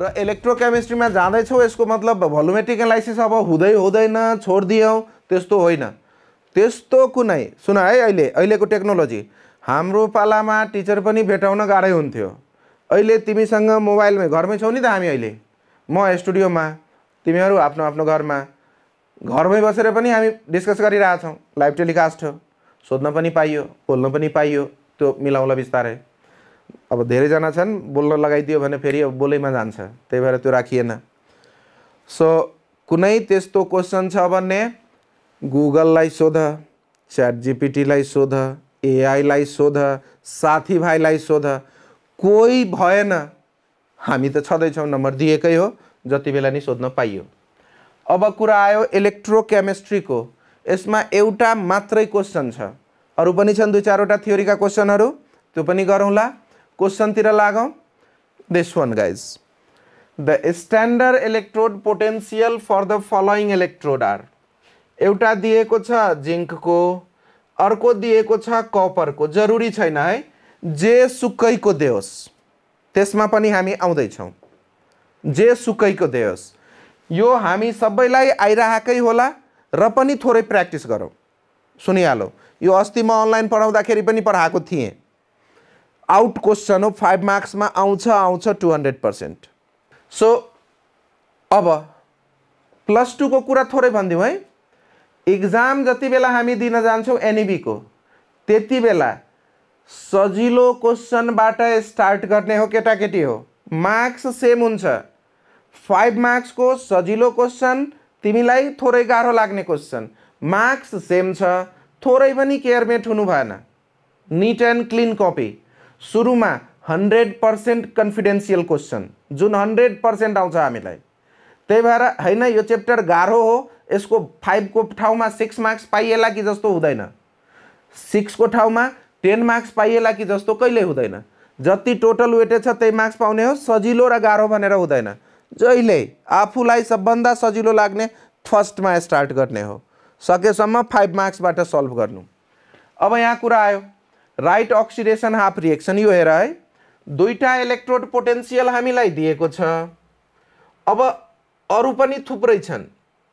र इलेक्ट्रोकेमिस्ट्रीमा जाँदैछौँ यसको मतलब भोल्युमेट्रिक एनालाइसिस अब हुँदै हुँदैन छोडिदियौँ त्यस्तो होइन त्यस्तो कुनै सुन है अहिले अहिलेको टेक्नोलोजी हाम्रो पालामा टिचर पनि भेटाउन गाह्रै हुन्थ्यो अहिले तिमीसँग मोबाइलमै घरमै छौ नि त हामी अहिले म स्टुडियोमा तिमीहरू आफ्नो आफ्नो घरमा घरमै बसेर पनि हामी डिस्कस गरिरहेछौँ लाइभ टेलिकास्ट हो सोध्न पनि पाइयो बोल्न पनि पाइयो त्यो मिलाउँला बिस्तारै अब धेरैजना छन् बोल्न लगाइदियो भने फेरि अब बोलैमा जान्छ त्यही भएर त्यो राखिएन सो कुनै त्यस्तो क्वेसन छ भने गुगललाई सोध च्याट जिपिटीलाई सोध एआईलाई सोध साथीभाइलाई सोध कोही भएन हामी त छँदैछौँ नम्बर दिएकै हो जति बेला नि सोध्न पाइयो अब कुरा आयो इलेक्ट्रोकेमिस्ट्रीको यसमा एउटा मात्रै क्वेसन छ अरू पनि छन् दुई चारवटा थियोका क्वेसनहरू त्यो पनि गरौँला क्वेसनतिर लागौँ this one guys the standard electrode potential for the following electrode are एउटा दिएको छ जिङ्कको अर्को दिएको छ कपरको जरुरी छैन है जे सुकैको देओस् त्यसमा पनि हामी आउँदैछौँ जे सुकैको देओस् यो हामी सबैलाई आइरहेकै होला र पनि थोरै प्र्याक्टिस गरौँ सुनिहालौँ यो अस्ति म अनलाइन पढाउँदाखेरि पनि पढाएको थिएँ आउट क्वेसन हो फाइभ मार्क्समा आउँछ आउँछ टु हन्ड्रेड पर्सेन्ट सो अब प्लस टूको कुरा थोरै भनिदिउँ है इक्जाम जति बेला हामी दिन जान्छौँ एनइबीको त्यति बेला सजिलो क्वेसनबाट स्टार्ट गर्ने हो केटाकेटी हो मार्क्स सेम हुन्छ फाइभ मार्क्सको सजिलो क्वेसन तिमीलाई थोरै गाह्रो लाग्ने क्वेसन मार्क्स सेम छ थोरै पनि केयरमेट हुनु भएन निट एन्ड क्लिन कपी सुरुमा हन्ड्रेड पर्सेन्ट कन्फिडेन्सियल क्वेसन जुन हन्ड्रेड पर्सेन्ट आउँछ हामीलाई त्यही भएर होइन यो च्याप्टर गाह्रो हो यसको फाइभको ठाउँमा सिक्स मार्क्स पाइएला कि जस्तो हुँदैन सिक्सको ठाउँमा टेन मार्क्स पाइएला कि जस्तो कहिले हुँदैन जति टोटल वेटेज छ त्यही मार्क्स पाउने हो सजिलो र गाह्रो भनेर हुँदैन जहिले आफूलाई सबभन्दा सजिलो लाग्ने फर्स्टमा स्टार्ट गर्ने हो सकेसम्म फाइभ मार्क्सबाट सल्भ गर्नु अब यहाँ कुरा आयो राइट अक्सिडेसन हाफ रिएक्सन यो हेर है दुईवटा इलेक्ट्रोड पोटेन्सियल हामीलाई दिएको छ अब अरू पनि थुप्रै छन्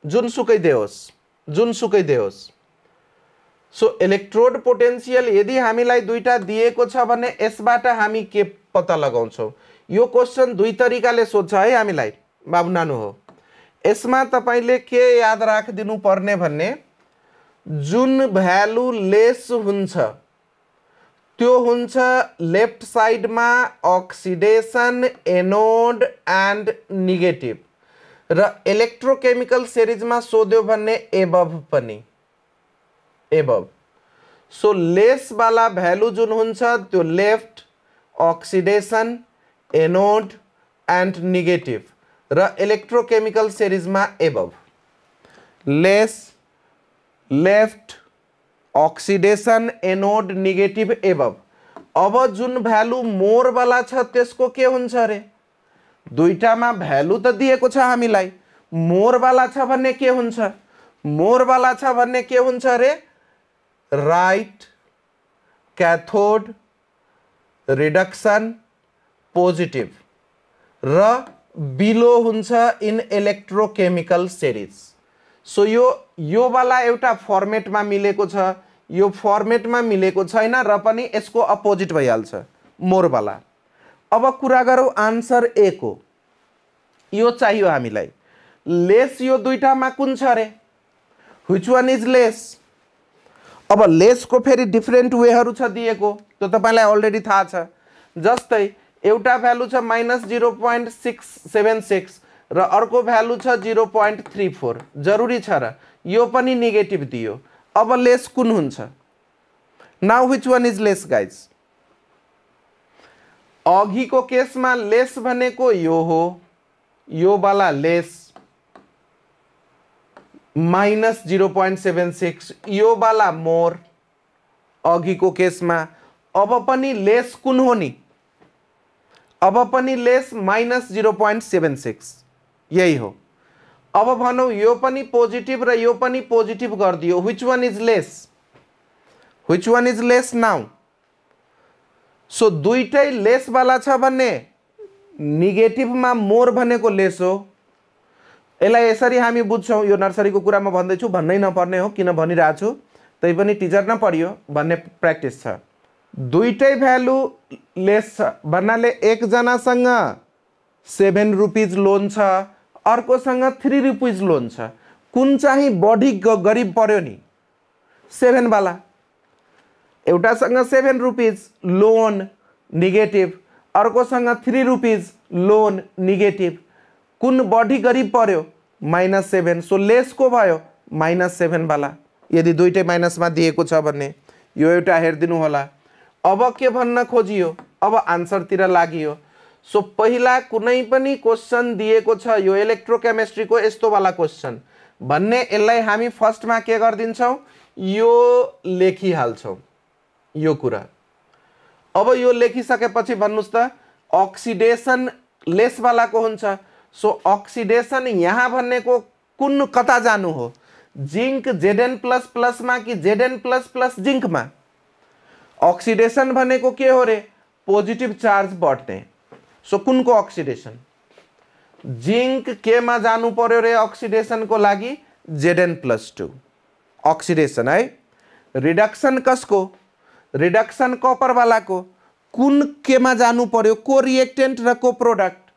जुन जुनसुकै देओस् सुकै देओस् सो इलेक्ट्रोड पोटेन्सियल यदि हामीलाई दुईवटा दिएको छ भने यसबाट हामी के पत्ता लगाउँछौँ यो क्वेसन दुई तरिकाले सोध्छ है हामीलाई बाबु नानु हो यसमा तपाईँले के याद राखिदिनु पर्ने भन्ने जुन भ्यालु लेस हुन्छ त्यो हुन्छ लेफ्ट साइडमा अक्सिडेसन एनोड एन्ड निगेटिभ र इलेक्ट्रोकेमिकल सिरिजमा सोध्यो भने एबभ पनि एबभ सो लेसवाला भ्यालु जुन हुन्छ त्यो left oxidation anode and negative र इलेक्ट्रोकेमिकल सिरिजमा above less left oxidation anode negative above अब जुन भ्यालु मोरवाला छ त्यसको के हुन्छ अरे दुईवटामा भ्यालु त दिएको छ हामीलाई मोरवाला छ भन्ने के हुन्छ मोरवाला छ भन्ने के हुन्छ अरे राइट क्याथोड रिडक्सन पोजिटिभ र बिलो हुन्छ इन इलेक्ट्रोकेमिकल सिरिज सो यो योवाला एउटा फर्मेटमा मिलेको छ यो फर्मेटमा मिलेको छैन र पनि यसको अपोजिट भइहाल्छ मोरवाला अब कुरा गरौँ आन्सर ए को यो चाहियो हामीलाई लेस यो दुइटामा कुन छ अरे व्हिच वान इज लेस अब लेसको फेरि डिफ्रेन्ट वेहरू छ दिएको त्यो तपाईँलाई अलरेडी थाहा छ जस्तै एउटा भ्यालु छ minus zero point six seven six र अर्को भ्यालु छ जिरो पोइन्ट थ्री फोर जरुरी छ र यो पनि नेगेटिभ दियो अब लेस कुन हुन्छ now which one is less guys अघिको केसमा लेस भनेको यो हो योवाला less minus zero point seven six योवाला मोर अघिको केसमा अब पनि लेस कुन हो नि अब पनि less minus zero point seven six यही हो अब भनौँ यो पनि पोजिटिभ र यो पनि पोजिटिभ गरिदियो which one is less which one is less now so दुइटै लेसवाला छ भने निगेटिभमा मोर भनेको लेस हो यसलाई यसरी हामी बुझ्छौँ यो नर्सरीको कुरामा भन्दैछु भन्नै नपर्ने हो किन भनिरहेछु तैपनि टिचर नपढियो भन्ने प्र्याक्टिस छ दुइटै भ्यालु लेस छ भन्नाले एकजनासँग सेभेन रुपिज लोन छ अर्कोसँग थ्री रुपिज लोन छ कुन चाहिँ बढी गरिब पर्यो नि सेभेनवाला एउटासँग सेभेन रुपिज लोन निगेटिभ अर्कोसँग थ्री रुपिज लोन निगेटिभ कुन बढी गरिब पर्यो माइनस सेभेन सो लेसको भयो माइनस सेभेनवाला यदि दुइटै माइनसमा दिएको छ भने यो एउटा हेरिदिनु होला अब के भन्न खोजियो अब आन्सरतिर लागियो सो पहिला कुनै पनि क्वेसन दिएको छ यो इलेक्ट्रोकेमेस्ट्रीको यस्तोवाला क्वेसन भन्ने यसलाई हामी फर्स्टमा के गरिदिन्छौँ यो लेखिहाल्छौँ यो कुरा अब यो लेखिसकेपछि भन्नुहोस् त अक्सिडेसन लेसवालाको हुन्छ सो अक्सिडेसन यहाँ भन्नेको कुन कता जानु हो जिङ्क जेडेन प्लस प्लसमा कि जेडेन प्लस प्लस जिङ्कमा अक्सिडेसन भनेको के हो रे पोजिटिभ चार्ज बढ्ने सो कुनको अक्सिडेसन जिङ्क केमा जानु पर्यो रे अक्सिडेसनको लागि जेडेन प्लस टू अक्सिडेसन है रिडक्सन कसको रिडक्सन कपरवालाको कुन केमा जानु पर्यो को रिएक्टेन्ट र को प्रोडक्ट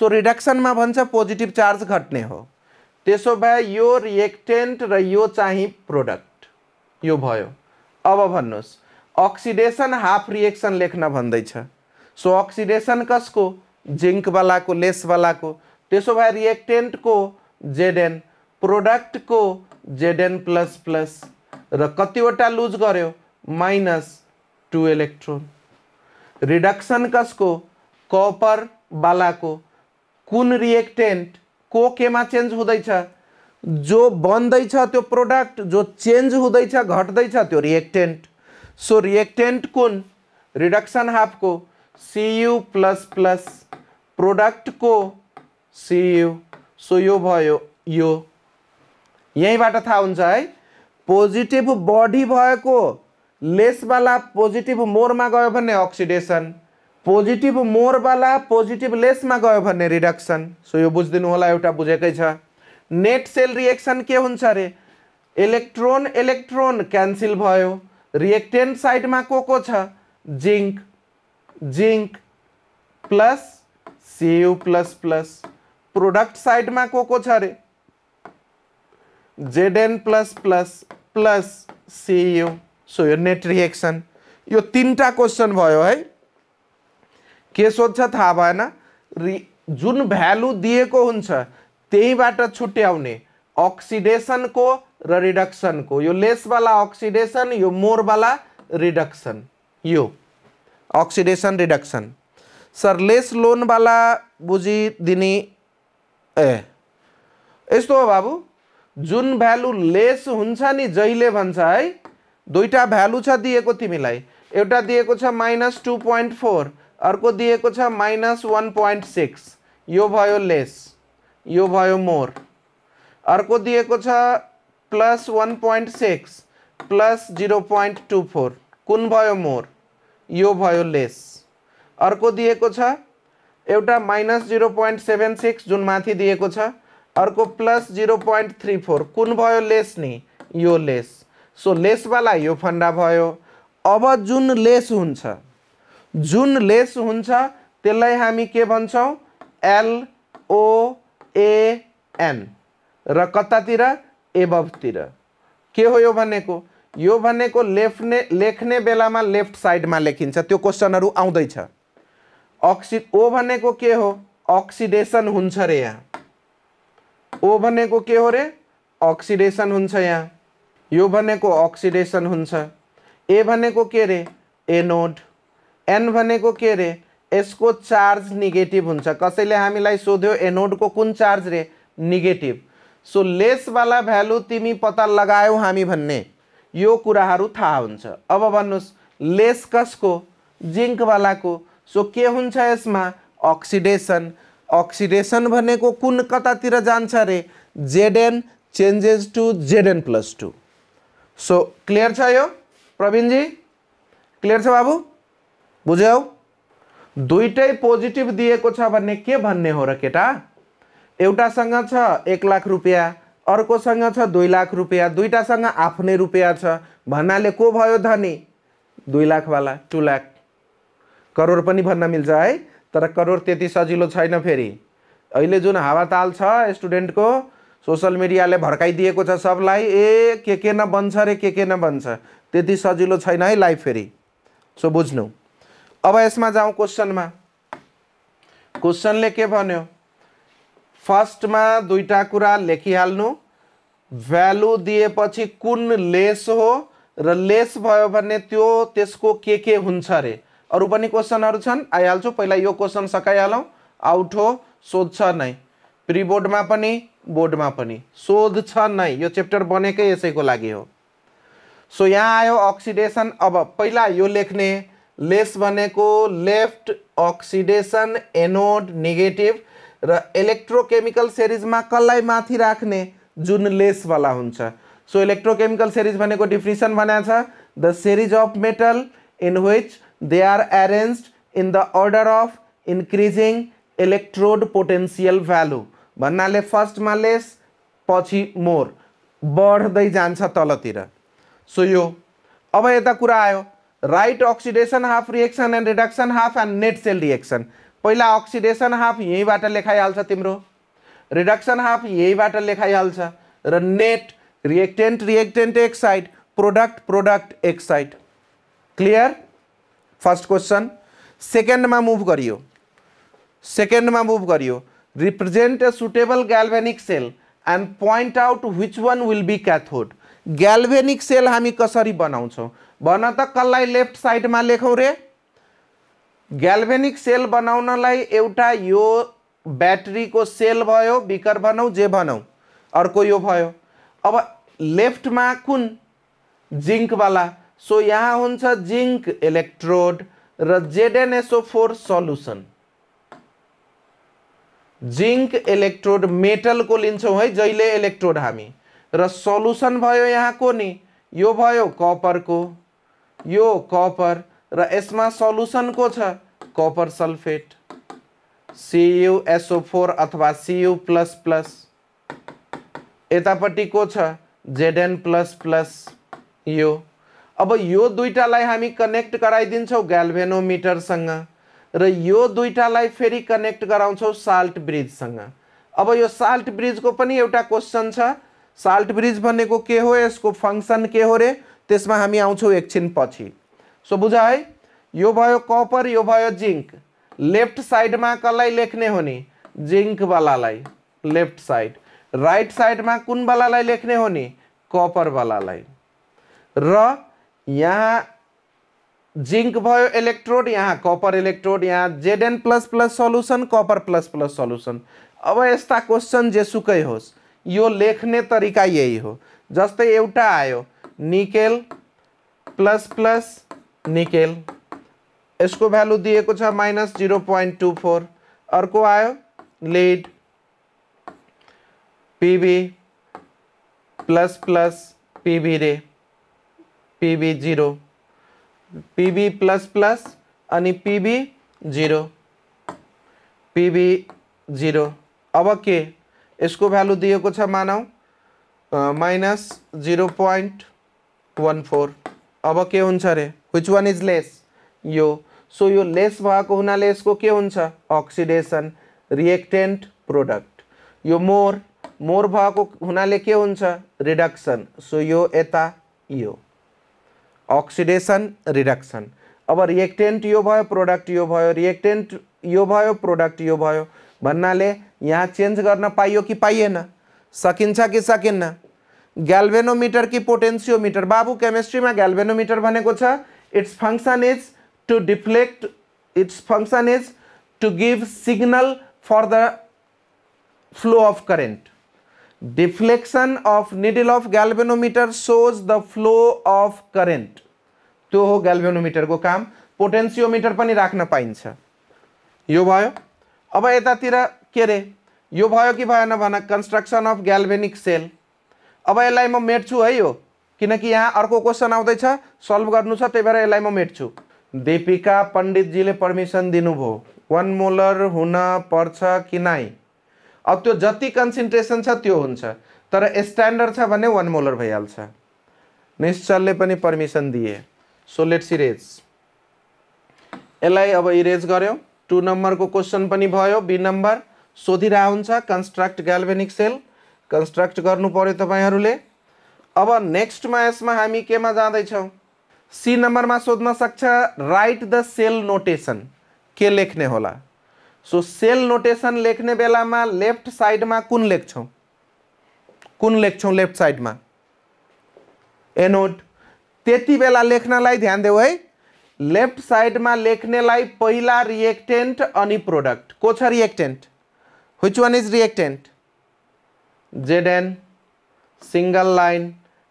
सो रिडक्सनमा भन्छ पोजिटिभ चार्ज घट्ने हो त्यसो भए यो रिएक्टेन्ट र यो चाहिँ प्रोडक्ट यो भयो अब भन्नुहोस् अक्सिडेसन हाफ रिएक्सन लेख्न भन्दैछ सो अक्सिडेसन कसको जिङ्कवालाको लेसवालाको त्यसो भए रिएक्टेन्टको जेडेन प्रोडक्टको जेडेन प्लस प्लस र कतिवटा लुज गर्यो माइनस टु इलेक्ट्रोन रिडक्सन कसको कपरवालाको कुन रिएक्टेन्ट को केमा चेन्ज हुँदैछ जो बन्दैछ त्यो प्रोडक्ट जो चेन्ज हुँदैछ घट्दैछ त्यो रिएक्टेन्ट सो रिएक्टेन्ट कुन रिडक्सन हाफको सी यु प्लस प्लस प्रोडक्टको सी यु सो यो भयो यो यहीँबाट थाहा हुन्छ है पोजिटिभ बडी भएको लेसवाला पोजिटिभ मोरमा गयो भने अक्सिडेसन पोजिटिभ मोरवाला पोजिटिभ लेसमा गयो भने रिडक्सन सो यो बुझिदिनु होला एउटा बुझेकै छ नेट सेल रिएक्सन के हुन्छ अरे इलेक्ट्रोन इलेक्ट्रोन क्यान्सिल भयो रिएक्टेन्ट साइडमा को को छ zinc zinc plus C U plus plus product side में को Z N plus plus plus C U so your net reaction यो टा क्वेश्चन भयो है के सोच था भएन जुन भ्यालु दिएको हुन्छ त्यहीबाट छुट्याउने को रिडक्शन को यो वाला ऑक्सीडेशन यो वाला रिडक्शन यो ऑक्सीडेशन रिडक्शन सर लेस लोन वाला बुझी दिनी ए यस्तो हो बाबु जुन भ्यालु लेस हुन्छ जैसे जहिले भन्छ है दुईवटा भ्यालु छ दिएको तिमीलाई एउटा माइनस टू पोइन्ट फोर अर्क दाइनस वन माइनस सिक्स यो भो लेस यो भयो मोर अर्क द्लस one plus six plus zero point two four कुन भो मोर यो भयो लेस अर्को दिएको छ एउटा minus zero point seven six जुन माथि दिएको छ अर्को plus zero point three four कुन भयो लेस नि यो लेस सो लेसवाला यो फन्डा भयो अब जुन लेस हुन्छ जुन लेस हुन्छ त्यसलाई हामी के भन्छौँ एलओएएन र कतातिर एबतिर के हो यो भनेको यो भनेको लेख्ने लेख्ने बेलामा लेफ्ट साइडमा लेखिन्छ त्यो क्वेसनहरू आउँदैछ अक्सि ओ भनेको के हो अक्सिडेसन हुन्छ रे यहाँ ओ भनेको के हो रे अक्सिडेसन हुन्छ यहाँ यो भनेको अक्सिडेसन हुन्छ ए भनेको के रे एनोड एन भनेको के रे यसको चार्ज निगेटिभ हुन्छ कसैले हामीलाई सोध्यो एनोडको कुन चार्ज रे निगेटिभ सो लेसवाला भ्यालु तिमी पत्ता लगायौ हामी भन्ने यो कुराहरू थाहा हुन्छ अब भन्नुहोस् लेस कसको जिङ्कवालाको सो के हुन्छ यसमा अक्सिडेसन अक्सिडेसन भनेको कुन कतातिर जान्छ अरे Z N changes to Z N plus two so clear छ यो प्रवीणजी क्लियर छ बाबु बुझ्यौ दुइटै पोजिटिभ दिएको छ भने के भन्ने हो र केटा एउटासँग छ एक लाख रुपियाँ अर्कोसँग छ दुई लाख रुपियाँ दुईवटासँग आफ्नै रुपियाँ छ भन्नाले को भयो धनी दुई लाखवाला टु लाख करोड पनि भन्न मिल्छ है तर करोड त्यति सजिलो छैन फेरि अहिले जुन हावाताल छ स्टुडेन्टको सोसल मिडियाले भड्काइदिएको छ सबलाई ए के के न बन्छ रे के के न बन्छ त्यति सजिलो छैन है लाइफ फेरि सो बुझ्नु अब यसमा जाउँ क्वेसनमा क्वेसनले के भन्यो फर्स्टमा दुईवटा कुरा लेखिहाल्नु भ्यालु दिएपछि कुन लेस हो र लेस भयो भने त्यो त्यसको के के हुन्छ अरे अरू पनि क्वेसनहरू छन् आइहाल्छु पहिला यो क्वेसन सकाइहालौँ आउट हो सोध्छ नै प्रिबोर्डमा पनि बोर्डमा पनि सोध्छ नै यो च्याप्टर बनेकै यसैको लागि हो सो यहाँ आयो अक्सिडेसन अब पहिला यो लेख्ने लेस भनेको लेफ्ट अक्सिडेसन एनोड नेगेटिभ र इलेक्ट्रोकेमिकल सेरिजमा कसलाई माथि राख्ने जुन लेसवाला हुन्छ सो इलेक्ट्रोकेमिकल सेरिज भनेको डिफिनिसन भने छ the series of metal in which they are arrange in the order of increasing electrode potential value भन्नाले फर्स्टमा लेस पछि मोर बढ्दै जान्छ तलतिर सो यो अब यता कुरा आयो right oxidation half reaction and reduction half and net cell reaction पहिला अक्सिडेसन हाफ यहीँबाट लेखाइहाल्छ तिम्रो रिडक्सन हाफ यहीँबाट लेखाइहाल्छ र net reactant reactant excite product product excite clear first question सेकेन्डमा मुभ गरियो सेकेन्डमा मुभ गरियो represent a suitable galvanic cell and point out which one will be cathode galvanic cell हामी कसरी बनाउँछौँ भन त कसलाई लेफ्ट साइडमा लेखौँ रे ग्याल्भेनिक सेल बनाउनलाई एउटा यो ब्याट्रीको सेल भयो बिकर भनौँ जे भनौँ अर्को यो भयो अब लेफ्टमा कुन वाला सो यहाँ हुन्छ जिङ्क इलेक्ट्रोड र Z N S O four solution zinc electrode मेटलको लिन्छौँ है जहिले इलेक्ट्रोड हामी र सल्युसन भयो यहाँको नि यो भयो कपरको यो कपर र यसमा सल्युसन को छ कपर सल्फेट सियुएसओ अथवा सियु प्लस प्लस यतापट्टि को छ जेडएन प्लस प्लस यो अब यो दुईवटालाई हामी कनेक्ट गराइदिन्छौँ ग्याल्भेनोमिटरसँग र यो दुईवटालाई फेरि कनेक्ट गराउँछौँ साल्ट ब्रिजसँग अब यो साल्ट ब्रिजको पनि एउटा क्वेसन छ साल्ट ब्रिज भनेको के हो यसको फङ्सन के हो रे त्यसमा हामी आउँछौँ एकछिन पछि सो बुझाए यो भयो कपर यो भयो जिंक लेफ्ट साइडमा कसलाई लेख्ने हो नि जिङ्कवालालाई लेफ्ट साइड राइट साइडमा कुनवालालाई लेख्ने हो नि कपरवालालाई र यहाँ जिंक भयो इलेक्ट्रोड यहाँ कपर इलेक्ट्रोड यहाँ Z N plus plus solution copper plus plus solution अब यस्ता जे जेसुकै हो यो लेखने तरीका यही हो जस्तै एउटा आयो निकेल प्लस प्लस निकेल इसको भैल्यू दिए minus zero point two four अर्क आयो lead P B plus plus P B रे P B zero P B plus plus अनि पीबी जीरो पिबी अब के इसको भैल्यू दिएको छ minus zero point one four अब के हो रे विच वान इज लेस यो सो यो लेस भएको हुनाले यसको के हुन्छ अक्सिडेसन रिएक्टेन्ट प्रोडक्ट यो मोर मोर भएको हुनाले के हुन्छ रिडक्सन सो यो यता यो अक्सिडेसन रिडक्सन अब रिएक्टेन्ट यो भयो प्रोडक्ट यो भयो रिएक्टेन्ट यो भयो प्रोडक्ट यो भयो भन्नाले यहाँ चेन्ज गर्न पाइयो कि पाइएन सकिन्छ कि सकिन्न ग्याल्भेनोमिटर कि पोटेन्सियोमिटर बाबु केमिस्ट्रीमा ग्याल्भेनोमिटर भनेको छ its function is to deflect its function is to give signal for the flow of current deflection of needle of galvanometer shows the flow of current त्यो हो ग्याल्भेनोमिटरको काम पोटेन्सियोमिटर पनि राख्न पाइन्छ यो भयो अब यतातिर के अरे यो भयो कि भएन भन कन्स्ट्रक्सन अफ ग्याल्भेनिक सेल अब यसलाई म मेट्छु है यो किनकि यहाँ अर्को क्वेसन आउँदैछ सल्भ गर्नु छ त्यही भएर यसलाई म मेट्छु दिपिका पण्डितजीले पर्मिसन दिनुभयो वान मोलर हुन पर्छ कि नै अब त्यो जति कन्सन्ट्रेसन छ त्यो हुन्छ तर स्ट्यान्डर्ड छ भने वान मोलर भइहाल्छ निश्चलले पनि पर्मिसन दिए सो लेट्स इरेज यसलाई अब इरेज गर्यो टु नम्बरको क्वेसन पनि भयो बी नम्बर सोधिरहेको हुन्छ कन्स्ट्रक्ट ग्याल्भेनिक सेल कन्स्ट्रक्ट गर्नु पऱ्यो तपाईँहरूले अब नेक्स्टमा यसमा हामी केमा जाँदैछौँ सी नम्बरमा सोध्न सक्छ राइट द सेल नोटेसन के लेख्ने होला सो सेल नोटेसन लेख्ने बेलामा लेफ्ट साइडमा कुन लेख्छौँ कुन लेख्छौँ लेफ्ट साइडमा एनोट त्यति बेला लेख्नलाई ध्यान देऊ है लेफ्ट साइडमा लेख्नेलाई पहिला रिएक्टेन्ट अनि प्रोडक्ट को छ reactant which one is reactant Z N single line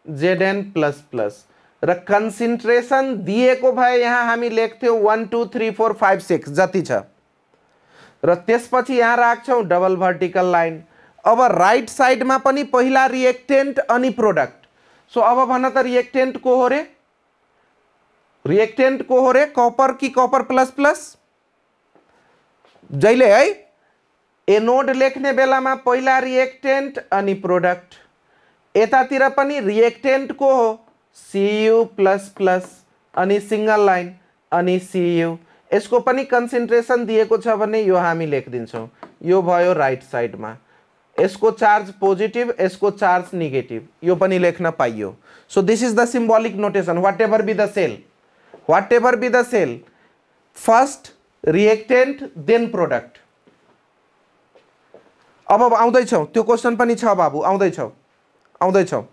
Z N plus plus र कन्सन्ट्रेसन दिएको भए यहाँ हामी लेख्थ्यौँ one two three four five six जति छ र त्यसपछि यहाँ राख्छौँ डबल भर्टिकल लाइन अब राइट साइडमा पनि पहिला रिएक्टेन्ट अनि प्रोडक्ट सो अब भन त रिएक्टेन्ट को हो रे रिएक्टेन्ट को हो रे कपर कि कपर प्लस प्लस जहिले है एनोड लेख्ने बेलामा पहिला रिएक्टेन्ट अनि प्रोडक्ट यतातिर पनि रिएक्टेन्ट को हो सियु प्लस प्लस अनि सिङ्गल लाइन अनि सियु यसको पनि कन्सेन्ट्रेसन दिएको छ भने यो हामी लेखिदिन्छौँ यो भयो राइट साइडमा यसको चार्ज पोजिटिभ यसको चार्ज नेगेटिभ यो पनि लेख्न पाइयो so this is the symbolic notation whatever be the cell whatever be the cell first reactant then product अब आउँदैछौँ त्यो क्वेसन पनि छ बाबु आउँदैछौँ आउँदैछौँ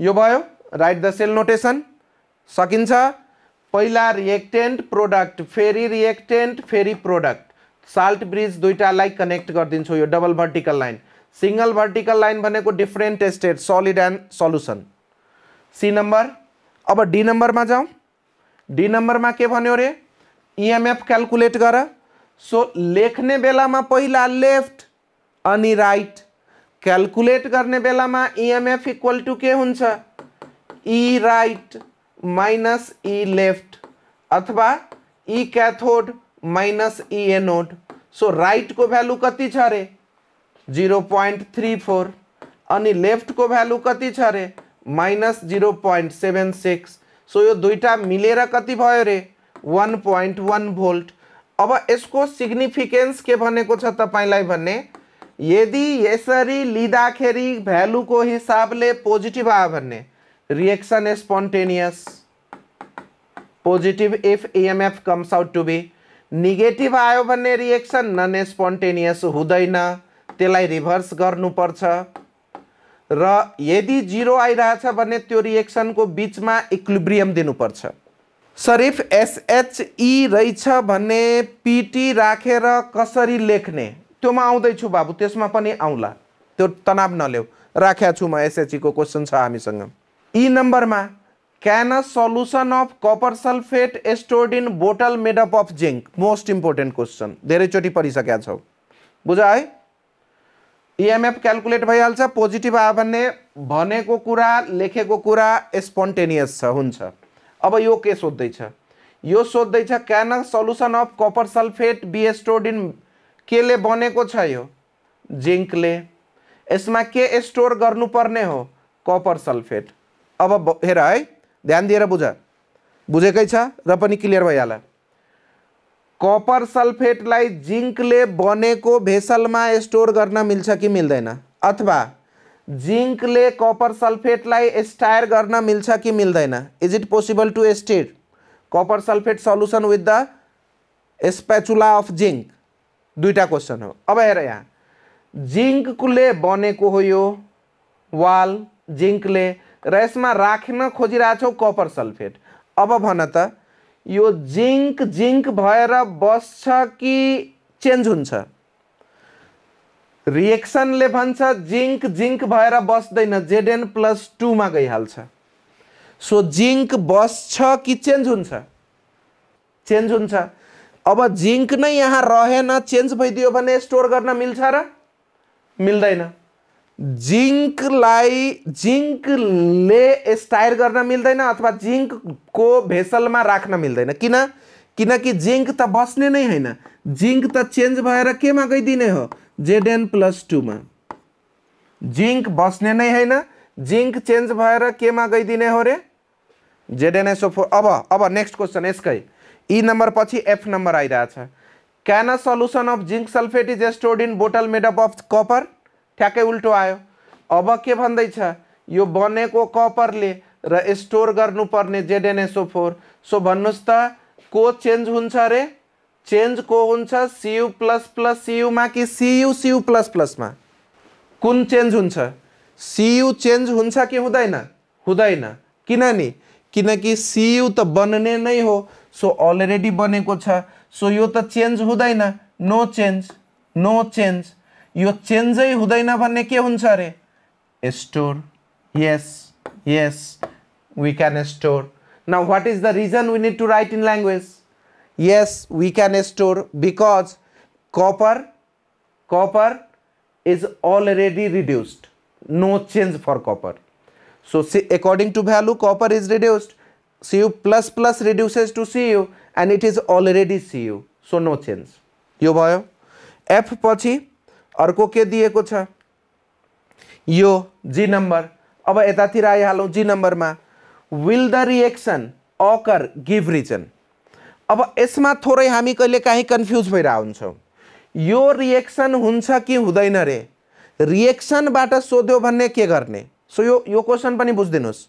यो भयो राइट द सेल नोटेसन सकिन्छ पहिला रिएक्टेन्ट प्रोडक्ट फेरि रिएक्टेन्ट फेरि प्रोडक्ट साल्ट ब्रिज दुइटालाई कनेक्ट गरिदिन्छु यो double vertical line single vertical line भनेको different state solid and solution C number अब डी नम्बरमा जाउँ डी नम्बरमा के भन्यो रे इएमएफ e क्यालकुलेट गर सो लेख्ने बेलामा पहिला लेफ्ट अनि राइट करने बेला में ईएमएफ इक्वल टू के E right minus E left अथवा E cathode minus E anode so को भ्यालु कति छ अरे जिरो थ्री फोर अनि को भैल्यू कति छ अरे minus zero point seven six so यो दुईटा मिलेर कति भयो रे वन पॉइंट वन भोल्ट अब इसको सिग्निफिकेन्स के भनेको छ तपाईँलाई यदि यसरी लिँदाखेरि भ्यालुको हिसाबले पोजिटिभ आयो भने reaction spontaneous positive if E M F comes out to be negative आयो भने रिएक्सन नन स्पोन्टेनियस हुँदैन त्यसलाई रिभर्स गर्नुपर्छ र यदि जिरो आइरहेछ भने त्यो रिएक्सनको बिचमा इक्लिब्रियम दिनुपर्छ सर इफ एसएचई रहेछ भने पिटी राखेर कसरी लेख्ने त्योमा आउँदैछु बाबु त्यसमा पनि आउँला त्यो तनाव नल्याउ राखेको छु म एसएचईको e क्वेसन छ हामीसँग यी नम्बरमा can solution of copper sulphate stored in bottle made up of zinc most important question धेरैचोटि पढिसकेका छौ बुझ है इएमएफ e क्यालकुलेट भइहाल्छ पोजिटिभ आयो भने भनेको कुरा लेखेको कुरा स्पोन्टेनियस छ हुन्छ अब यो के सोध्दैछ यो सोध्दैछ can solution of copper sulphate be stored in केले बनेको छ यो जिङ्कले यसमा के स्टोर गर्नुपर्ने हो कपर सल्फेट अब हेर है ध्यान दिएर बुझ बुझेकै छ र पनि क्लियर भइहाल कपर सल्फेटलाई जिङ्कले बनेको भेसलमा स्टोर गर्न मिल्छ कि मिल्दैन अथवा जिङ्कले कपर सल्फेटलाई स्टायर गर्न मिल्छ कि मिल्दैन is it possible to state copper sulphate solution with the spatula of zinc दुईवटा क्वेसन हो अब हेर यहाँ जिङ्कले बनेको हो यो वाल जिङ्कले र यसमा राख्न खोजिरहेछौँ कपर सल्फेट अब भन त यो जिङ्क जिङ्क भएर बस्छ कि चेन्ज हुन्छ रिएक्सनले भन्छ जिङ्क जिङ्क भएर बस्दैन जेडेन प्लस टूमा गइहाल्छ सो जिङ्क बस्छ कि चेन्ज हुन्छ चेन्ज हुन्छ अब जिङ्क नै यहाँ रहेन चेन्ज भइदियो भने स्टोर गर्न मिल्छ र मिल्दैन जिङ्कलाई जिङ्कले स्टायर गर्न मिल्दैन अथवा जिङ्कको भेसलमा राख्न मिल्दैन किन किनकि जिङ्क त बस्ने नै होइन जिङ्क त चेन्ज भएर केमा गइदिने हो जेडएन प्लस टूमा जिङ्क बस्ने नै होइन जिङ्क चेन्ज भएर केमा गइदिने हो रे जेडेन अब अब नेक्स्ट क्वेसन यसकै ई नम्बर पछि एफ नम्बर आइरहेछ can solution of zinc sulphate is stored in bottle up of copper ठ्याक्कै उल्टो आयो अब के भन्दैछ यो बनेको कपरले र स्टोर गर्नुपर्ने जेडेनएसओ फोर सो भन्नुहोस् त को चेन्ज हुन्छ अरे चेन्ज को हुन्छ सियु प्लस प्लस सियुमा कि सियु सियु प्लस प्लसमा कुन चेन्ज हुन्छ सियु चेन्ज हुन्छ कि हुँदैन हुँदैन किन नि किनकि सियु त बन्ने नै हो सो अलरेडी बनेको छ सो यो त चेन्ज हुँदैन नो change. नो change यो चेन्जै हुँदैन भन्ने के हुन्छ अरे store yes yes we can store now what is the reason we need to write in language yes we can store because copper copper is already reduced no change for copper so according to value copper is reduced Cu plus plus reduces to Cu and it is already Cu. So no change. यो भयो F पछि अर्को के दिएको छ यो G number अब यतातिर आइहालौँ जी नम्बरमा will the reaction occur give reason अब यसमा थोरै हामी कहिले काहीँ कन्फ्युज भएर हुन्छौँ यो रिएक्सन हुन्छ कि हुँदैन रे रिएक्सनबाट सोध्यो भन्ने के गर्ने सो यो यो क्वेसन पनि बुझिदिनुहोस्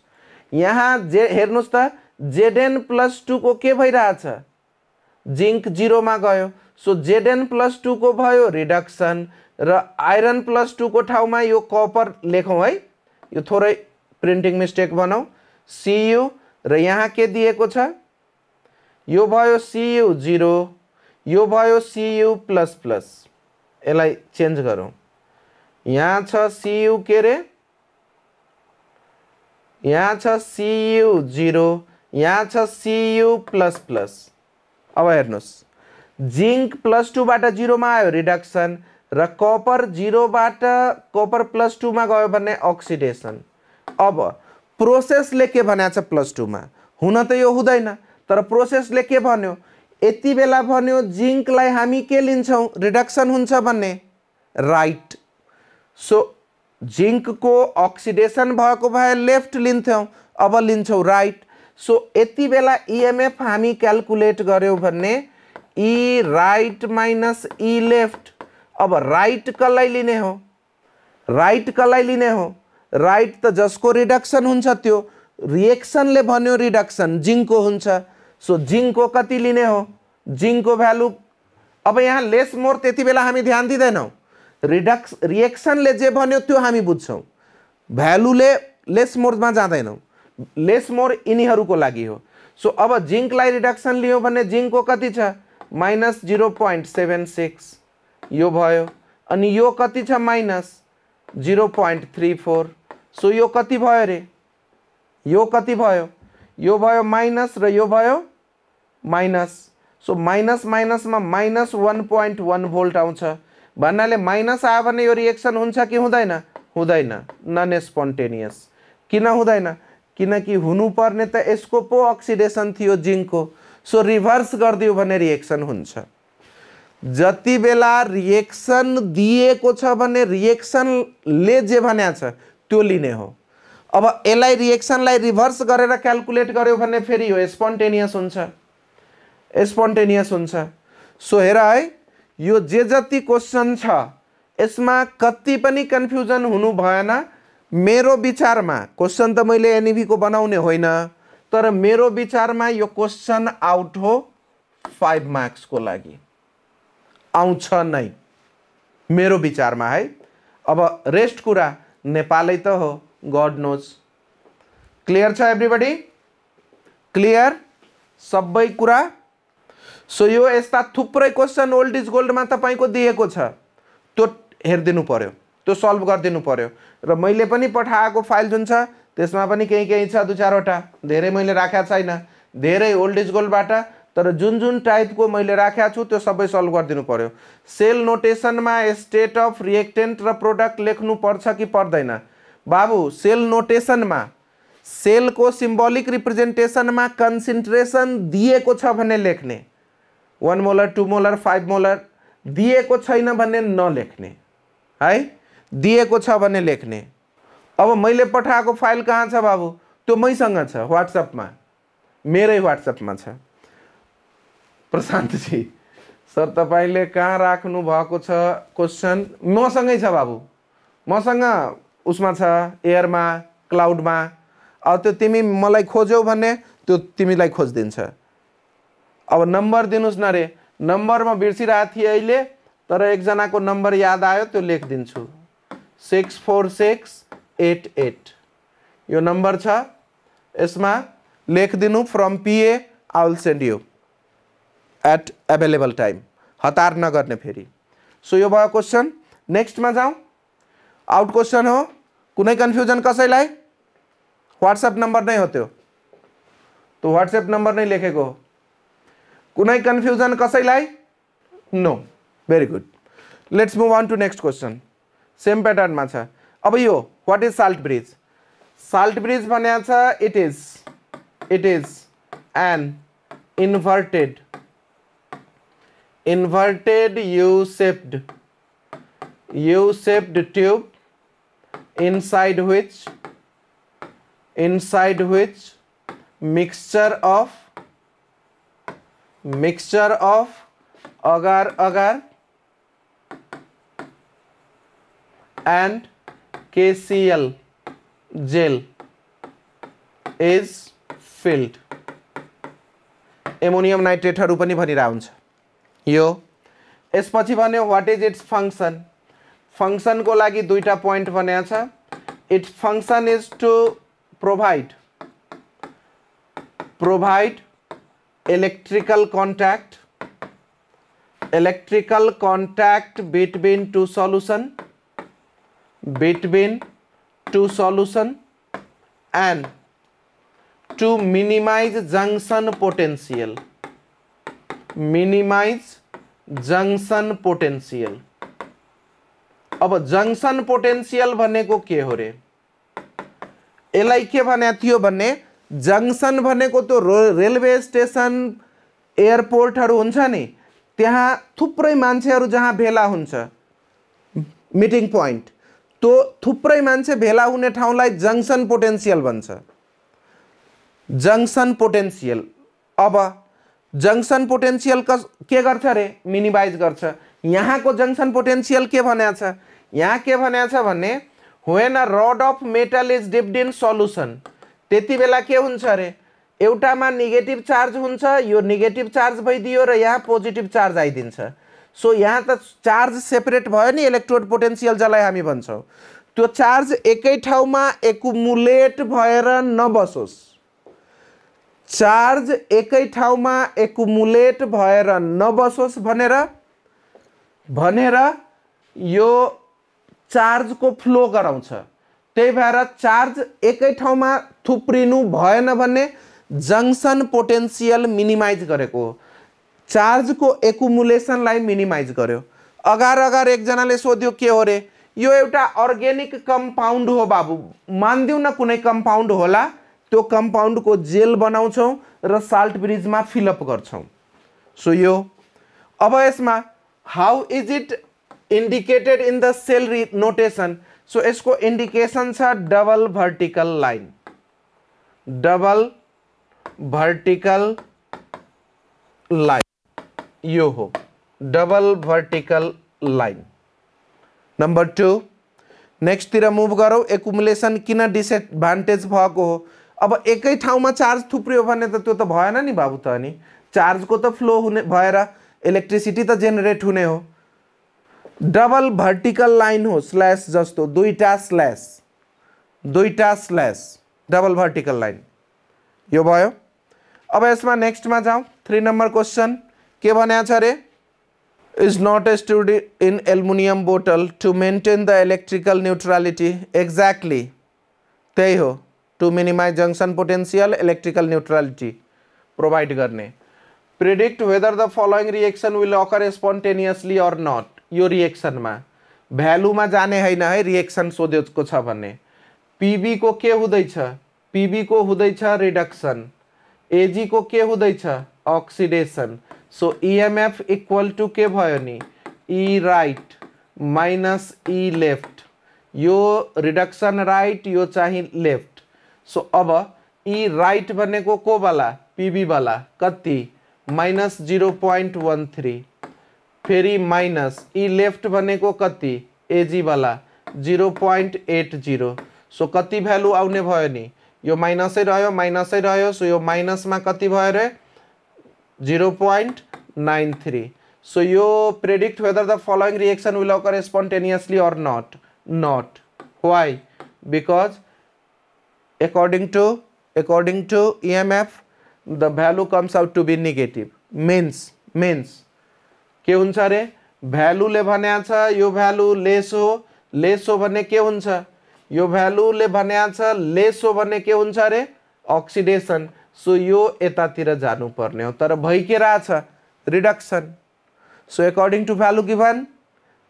यहाँ जे हेर्नुहोस् त जेडेन प्लस टूको के भइरहेछ जिङ्क जिरोमा गयो सो जेडेन प्लस टूको भयो रिडक्सन र आइरन प्लस टूको ठाउँमा यो कपर लेखौँ है यो थोरै प्रिन्टिङ मिस्टेक बनाऊ सियु र यहाँ के दिएको छ यो भयो सियु जिरो यो भयो सियु प्लस प्लस यसलाई चेन्ज गरौँ यहाँ छ सियु के अरे यहाँ छ सियु जिरो यहाँ छ सियु प्लस प्लस अब हेर्नुहोस् जिङ्क प्लस टूबाट जिरोमा आयो रिडक्सन र कपर जिरोबाट कपर प्लस टूमा गयो भने अक्सिडेसन अब प्रोसेसले के भनेको छ प्लस टूमा हुन त यो हुँदैन तर प्रोसेसले के भन्यो यति बेला भन्यो जिङ्कलाई हामी के लिन्छौँ रिडक्सन हुन्छ भन्ने राइट सो जिंक जिङ्कको अक्सिडेसन भएको भए लेफ्ट लिन्थ्यौँ अब लिन्छौँ राइट सो यति बेला इएमएफ e हामी क्यालकुलेट गऱ्यौँ भने E right minus E left अब राइट कसलाई लिने हो राइट कसलाई लिने हो राइट त जसको रिडक्सन हुन्छ त्यो रिएक्सनले भन्यो रिडक्सन जिङ्कको हुन्छ सो जिङ्कको कति लिने हो जिङ्कको भ्यालु अब यहाँ लेस मोर त्यति बेला हामी ध्यान दिँदैनौँ रिडक्स रिएक्सनले जे भन्यो त्यो हामी बुझ्छौँ भ्यालुले लेस मोरमा जाँदैनौँ लेस मोर यिनीहरूको लागि हो सो अब जिङ्कलाई रिडक्सन लियो भने जिङ्कको कति छ minus zero point seven six यो भयो अनि यो कति छ minus zero point three four so यो कति भयो अरे यो कति भयो यो भयो माइनस र यो भयो माइनस सो माइनस माइनसमा minus one point one volt आउँछ भन्नाले माइनस आयो भने यो रिएक्सन हुन्छ कि हुँदैन हुँदैन नन स्पोन्टेनियस किन हुँदैन किनकि हुनुपर्ने त यसको पो अक्सिडेसन थियो जिङ्कको सो रिभर्स गरिदियो भने रिएक्सन हुन्छ जति बेला रिएक्सन दिएको छ भने रिएक्सनले जे भने छ त्यो लिने हो अब यसलाई रिएक्सनलाई रिभर्स गरेर क्यालकुलेट गर्यो भने फेरि यो स्पोन्टेनियस हुन्छ स्पोन्टेनियस हुन्छ सो हेर है यो जे जति क्वेसन छ यसमा कति पनि कन्फ्युजन हुनु भएन मेरो विचारमा क्वेसन त मैले एनइभीको बनाउने होइन तर मेरो विचारमा यो क्वेसन आउट हो फाइभ मार्क्सको लागि आउँछ नै मेरो विचारमा है अब रेस्ट कुरा नेपालै त हो गड नोज क्लियर छ एभ्रिबडी क्लियर सबै कुरा सो यो यस्ता थुप्रै क्वेसन ओल्ड इज गोल्डमा तपाईँको दिएको छ त्यो हेरिदिनु पऱ्यो त्यो सल्भ गरिदिनु पऱ्यो र मैले पनि पठाएको फाइल जुन छ त्यसमा पनि केही केही छ दुई चारवटा धेरै मैले राखेको छैन धेरै ओल्ड इज गोल्डबाट तर जुन जुन टाइपको मैले राखेको छु त्यो सबै सल्भ गरिदिनु पऱ्यो सेल नोटेसनमा स्टेट अफ रिएक्टेन्ट र प्रोडक्ट लेख्नु पर्छ कि पर्दैन बाबु सेल नोटेसनमा सेलको सिम्बोलिक रिप्रेजेन्टेसनमा कन्सन्ट्रेसन दिएको छ भने लेख्ने one molar two molar five molar दिएको छैन भने नलेख्ने है दिएको छ भने लेख्ने अब मैले पठाएको फाइल कहाँ छ बाबु त्यो मैसँग छ वाट्सएपमा मेरै वाट्सएपमा छ प्रशान्तजी सर तपाईँले कहाँ राख्नु भएको छ क्वेसन मसँगै छ बाबु मसँग उसमा छ एयरमा क्लाउडमा अब त्यो तिमी मलाई खोज्यौ भने त्यो तिमीलाई खोजिदिन्छ अब नम्बर दिनुहोस् न रे नम्बरमा बिर्सिरहेको थिएँ अहिले तर एकजनाको नम्बर याद आयो त्यो लेखिदिन्छु six four six eight eight यो नम्बर छ यसमा लेखिदिनु फ्रम पिए I'll send you at available time हतार नगर्ने फेरि सो यो भयो क्वेसन नेक्स्टमा जाउँ आउट क्वेसन हो कुनै कन्फ्युजन कसैलाई वाट्सएप नम्बर नै हो त्यो त्यो वाट्सएप नम्बर नै लेखेको हो कुनै कन्फ्युजन कसैलाई no very good let's move on to next question same pattern में अब यो what is salt bridge salt bridge भन्या छ it is it is an inverted inverted U shaped U shaped tube inside which inside which mixture of mixture of agar agar and K C L gel is filled ammonium नाइट्रेटहरू पनि भनिरहेको हुन्छ यो यसपछि भन्यो what is its function फङ्सनको लागि दुईवटा पोइन्ट भने छ its function is to provide provide electrical contact electrical contact between two solution between two solution and to minimize junction potential minimize junction potential अब जंक्शन पोटेंशियल बने को के हो रे यसलाई के भने थियो जङ्सन भनेको त्यो रो रेलवे स्टेसन एयरपोर्टहरू हुन्छ नि त्यहाँ थुप्रै मान्छेहरू जहाँ भेला हुन्छ मिटिङ पोइन्ट त्यो थुप्रै मान्छे भेला हुने ठाउँलाई जङ्सन पोटेन्सियल भन्छ जङ्सन पोटेन्सियल अब जङ्सन पोटेन्सियल कस के गर्छ अरे मिनिमाइज गर्छ यहाँको जङ्सन पोटेन्सियल के भन्या छ यहाँ के भन्या छ भने when a rod of metal is dipped in solution त्यति बेला के हुन्छ अरे एउटामा नेगेटिभ चार्ज हुन्छ यो नेगेटिभ चार्ज भइदियो र यहाँ पोजिटिभ चार्ज आइदिन्छ सो यहाँ त चार्ज सेपरेट भयो नि इलेक्ट्रोड पोटेन्सियल जसलाई हामी भन्छौँ त्यो चार्ज एकै ठाउँमा एकुमुलेट भएर नबसोस् चार्ज एकै ठाउँमा एकुमुलेट भएर नबसोस् भनेर भनेर यो चार्जको फ्लो गराउँछ त्यही भएर चार्ज एकै ठाउँमा थुप्रिनु भएन भने जङ्सन पोटेन्सियल मिनिमाइज गरेको हो चार्जको एकुमुलेसनलाई मिनिमाइज गर्यो अगार अगार एकजनाले सोध्यो के हो रे यो एउटा अर्ग्यानिक कम्पाउन्ड हो बाबु मानिदिउँ न कुनै कम्पाउन्ड होला त्यो कम्पाउन्डको जेल बनाउँछौँ र साल्ट ब्रिजमा फिलअप गर्छौँ सो यो अब यसमा how is it indicated in the सेलरी नोटेसन सो इसको इंडिकेशन है double vertical line double vertical line यो हो double vertical line number two next तीर मूव करो एकुमुलेसन किन डिसएडभान्टेज भएको हो अब एकै ठाउँमा चार्ज थुप्रियो तो भैन त्यो त भएन नि बाबु त अनि चार्जको त फ्लो होने भर इलेक्ट्रिसिटी तो जेनेरेट होने हो डबल भर्टिकल लाइन हो स्लैश जस्तो दुईटा स्लैश दुईटा स्लैश डबल भर्टिकल लाइन यो भयो अब इसमें नेक्स्ट में जाउँ थ्री नंबर क्वेश्चन के बना अरे is not stored in aluminium bottle to maintain the electrical neutrality exactly ते हो to minimize junction potential electrical neutrality provide करने predict whether the following reaction will occur spontaneously और not यो रिएक्सनमा भ्यालुमा जाने होइन है रिएक्सन सोधेको छ भने पिबीको के हुँदैछ पिबीको हुँदैछ रिडक्सन एजीको के हुँदैछ oxidation so E M F equal to के भयो नि E right minus E left यो रिडक्सन राइट यो चाहिँ लेफ्ट सो अब इ e राइट भनेको वाला पिबीवाला कति minus zero point one three फेरी माइनस इ लेफ्ट को कति एजीवाला zero point eight zero so कति भैल्यू आउने भयो नि यो माइनसै रहो माइनसै रहो सो यो में कति भयो रे zero point nine three so यो predict whether the following reaction will occur spontaneously और not not why because according to according to E M F the value comes out to be negative means means के हुन्छ अरे भ्यालुले भन्या छ यो value lace हो lace हो भने के हुन्छ यो भ्यालुले भन्या छ लेस हो भने के हुन्छ अरे अक्सिडेसन सो यो यतातिर जानुपर्ने हो तर भइ के reduction so according to value given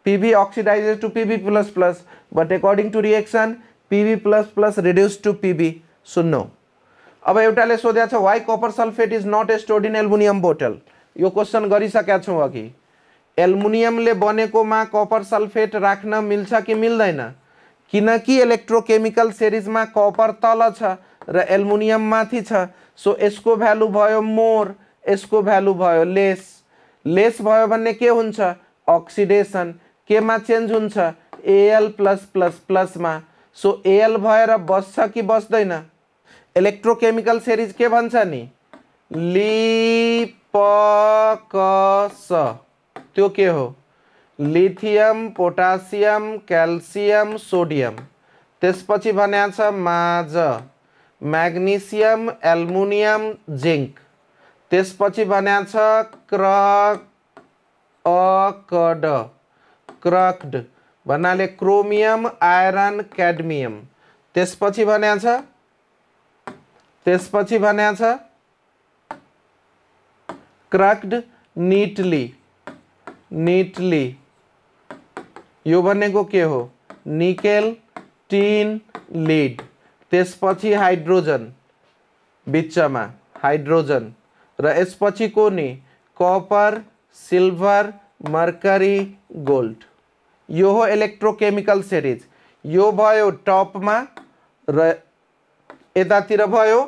P B oxidizes to P B plus plus but according to reaction P B plus plus reduce to P B सुन्नु अब एउटाले सोधेको छ why copper sulphate is not a stored in aluminium bottle यो question गरिसकेका छौँ अघि एल्मुनियमले बनेकोमा copper sulphate राख्न मिल्छ कि मिल्दैन किनकि इलेक्ट्रोकेमिकल सिरिजमा कपर तल छ र एल्मुनियम माथि छ सो यसको भ्यालु भयो मोर यसको भ्यालु भयो लेस लेस भयो भने के हुन्छ अक्सिडेसन केमा चेन्ज हुन्छ एएल प्लस प्लस प्लसमा सो एएल भएर बस्छ कि बस्दैन इलेक्ट्रोकेमिकल सिरिज के भन्छ नि लिपकस त्यो के हो लिथियम पोटासियम क्याल्सियम सोडियम त्यसपछि भन्या छ माझ म्याग्नेसियम एल्मुनियम जिङ्क त्यसपछि भन्या छ क्र अकड क्रक्ड भन्नाले क्रोमियम आइरन क्याडमियम त्यसपछि भन्या छ त्यसपछि भन्या छ क्रक्ड निटली निटली यो भनेको के हो निकेल टिन लिड त्यसपछि हाइड्रोजन बिचमा हाइड्रोजन र को नि कपर सिल्भर मर्करी गोल्ड यो हो इलेक्ट्रोकेमिकल सिरिज यो भयो टपमा र यतातिर भयो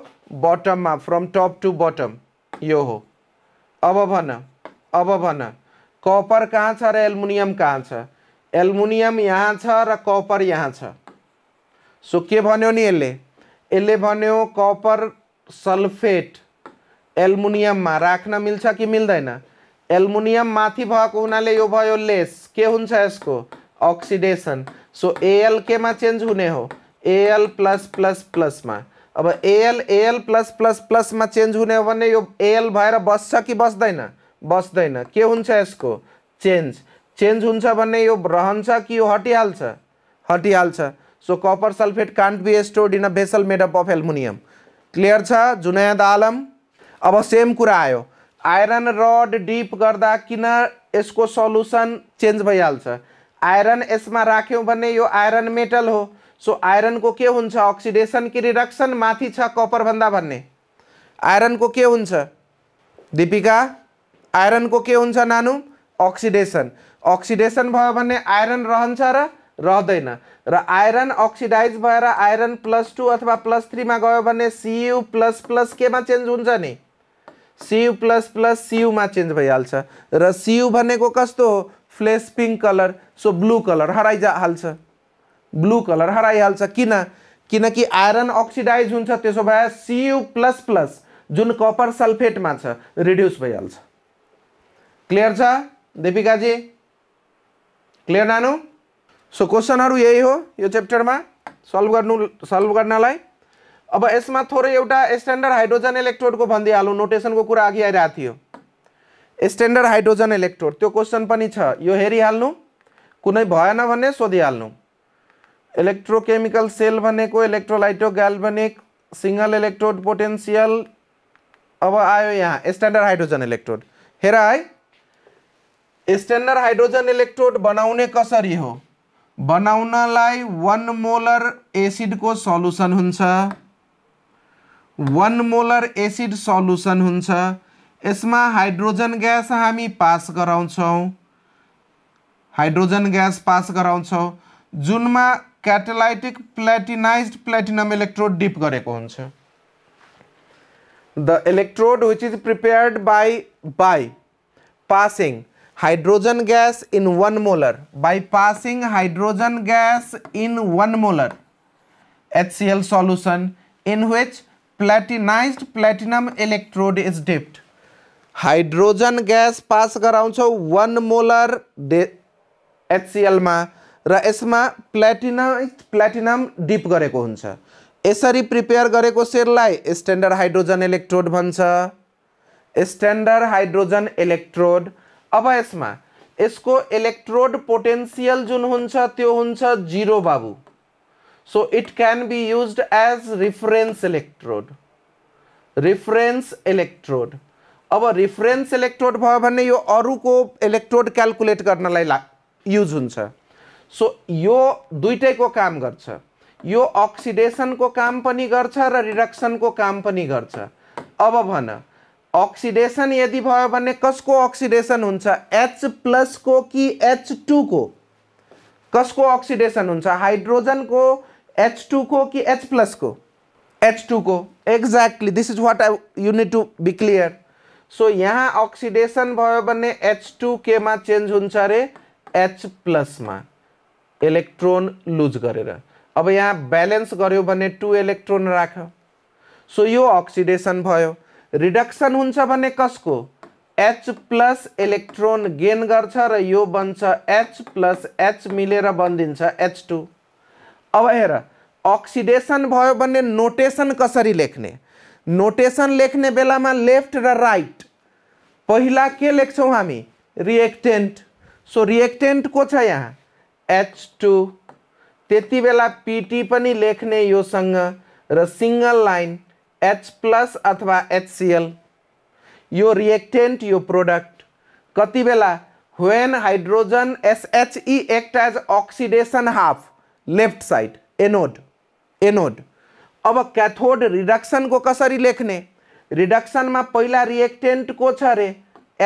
बटममा फ्रम टप टु बटम यो हो अब भन अब भन कपर कहाँ छ र एल्मुनियम कहाँ छ एल्मुनियम यहाँ छ र कपर यहाँ छ सो के भन्यो नि यसले यसले भन्यो कपर सल्फेट एल्मुनियममा राख्न मिल्छ कि मिल्दैन एल्मुनियम माथि भएको हुनाले यो भयो लेस के हुन्छ यसको अक्सिडेसन सो एएल केमा चेन्ज हुने हो एएल प्लस प्लस प्लसमा अब एएल एएल प्लस प्लस प्लसमा चेन्ज हुने हो भने यो एएल भएर बस्छ कि बस्दैन बस्दैन के हुन्छ यसको चेन्ज चेन्ज हुन्छ भने यो रहन्छ कि यो हटिहाल्छ हटिहाल्छ so copper sulphate can't be stored in a vessel made up of aluminium clear छ जुनयाद आलम अब सेम कुरा आयो आइरन रड डिप गर्दा किन यसको सल्युसन चेन्ज भइहाल्छ आइरन यसमा राख्यौँ भने यो आइरन मेटल हो सो आइरनको के हुन्छ अक्सिडेसन कि रिडक्सन माथि छ कपरभन्दा भन्ने आइरनको के हुन्छ दिपिका आइरनको के हुन्छ नानु अक्सिडेसन अक्सिडेसन भयो भने आइरन रहन्छ र रहँदैन र आइरन अक्सिडाइज भएर आइरन प्लस टू अथवा प्लस थ्रीमा गयो भने सियु प्लस प्लस केमा चेन्ज हुन्छ नि सियु प्लस प्लस सियुमा चेन्ज भइहाल्छ र सियु भनेको कस्तो हो flesh pink colour so blue colour हराइहाल्छ ब्लू कलर हराइहाल्छ किन किनकि आइरन अक्सिडाइज हुन्छ त्यसो भए सियु प्लस प्लस जुन कपर सल्फेटमा छ रिड्युस भइहाल्छ क्लियर छ देपिकाजी क्लियर नानु सो क्वेसनहरू यही हो यो च्याप्टरमा सल्भ गर्नु सल्भ गर्नलाई अब यसमा थोरै एउटा स्ट्यान्डर्ड हाइड्रोजन इलेक्ट्रोडको भनिदिइहालौँ नोटेसनको कुरा अघि आइरहेको थियो स्ट्यान्डर्ड हाइड्रोजन इलेक्ट्रोड त्यो क्वेसन पनि छ यो हेरिहाल्नु कुनै भएन भने सोधिहाल्नु इलेक्ट्रोकेमिकल सेल भनेको इलेक्ट्रोलाइटो ग्याल्भनिक सिङ्गल इलेक्ट्रोड पोटेन्सियल अब आयो यहाँ स्ट्यान्डर्ड हाइड्रोजन इलेक्ट्रोड हेर है स्ट्यान्डर्ड हाइड्रोजन इलेक्ट्रोड बनाउने कसरी हो बनाउनलाई वान मोलर एसिड को सल्युसन हुन्छ वान मोलर एसिड सल्युसन हुन्छ यसमा हाइड्रोजन ग्यास हामी पास गराउँछौँ हाइड्रोजन ग्यास पास गराउँछौँ जुनमा catalytic platinize platinum electrode dip गरेको हुन्छ the electrode which is prepared by by passing hydrogen gas in one molar by passing hydrogen gas in one molar HCl solution in which platinized platinum electrode is dipped. Hydrogen gas pass गराउँछ one molar day एचसिएलमा र यसमा platinum platinum deep गरेको हुन्छ यसरी prepare गरेको सेललाई hydrogen electrode भन्छ standard hydrogen electrode अब यसमा यसको इलेक्ट्रोड पोटेन्सियल जुन हुन्छ त्यो हुन्छ जिरो बाबु so it can be use as reference electrode reference electrode अब रिफरेन्स इलेक्ट्रोड भयो भने यो अरूको इलेक्ट्रोड क्यालकुलेट गर्नलाई ला युज हुन्छ सो यो दुइटैको काम गर्छ यो अक्सिडेसनको काम पनि गर्छ र रिडक्सनको काम पनि गर्छ अब भन अक्सिडेसन यदि भयो भने कसको अक्सिडेसन हुन्छ एच प्लसको कि एच टूको कसको अक्सिडेसन हुन्छ हाइड्रोजनको एच टूको कि एच प्लसको एच टूको exactly this is what I you need to be clear so यहाँ अक्सिडेसन भयो भने एच टू केमा चेन्ज हुन्छ अरे एच प्लसमा इलेक्ट्रोन लुज गरेर अब यहाँ ब्यालेन्स गर्यो भने टु इलेक्ट्रोन राख्यो सो यो अक्सिडेसन भयो रिडक्सन हुन्छ भने कसको एच प्लस इलेक्ट्रोन गेन गर्छ र यो बन्छ एच प्लस एच मिलेर बनिदिन्छ एच टू अब हेर अक्सिडेसन भयो भने नोटेसन कसरी लेख्ने नोटेसन लेख्ने बेलामा लेफ्ट र राइट पहिला के लेख्छौँ हामी रिएक्टेन्ट सो रिएक्टेन्ट को छ यहाँ एच टू त्यति बेला पिटी पनि लेख्ने योसँग र सिङ्गल लाइन એચ પ્લસ अथवा HCl यो reactant your product કતી વેલા when hydrogen SHE act as oxidation half left side anode anode अब कैथोड रिडक्शन को कसरी लेखने रिडक्शन में पहिला रिएक्टेन्ट को छ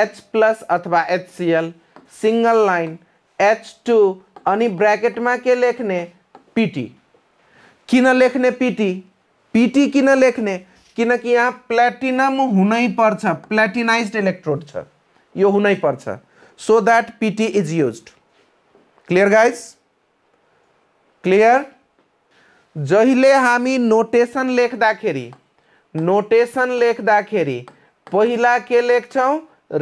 एच प्लस अथवा HCl single line H two अनि में के लेखने पिटी किन लेखने पिटी पिटी किन लेख्ने किनकि यहाँ हुनै पर्छ प्लाटिनाइज इलेक्ट्रोड छ यो हुनै पर्छ so that PT is use clear guys clear जहिले हामी नोटेसन लेख्दाखेरि नोटेसन लेख्दाखेरि पहिला के लेख्छौँ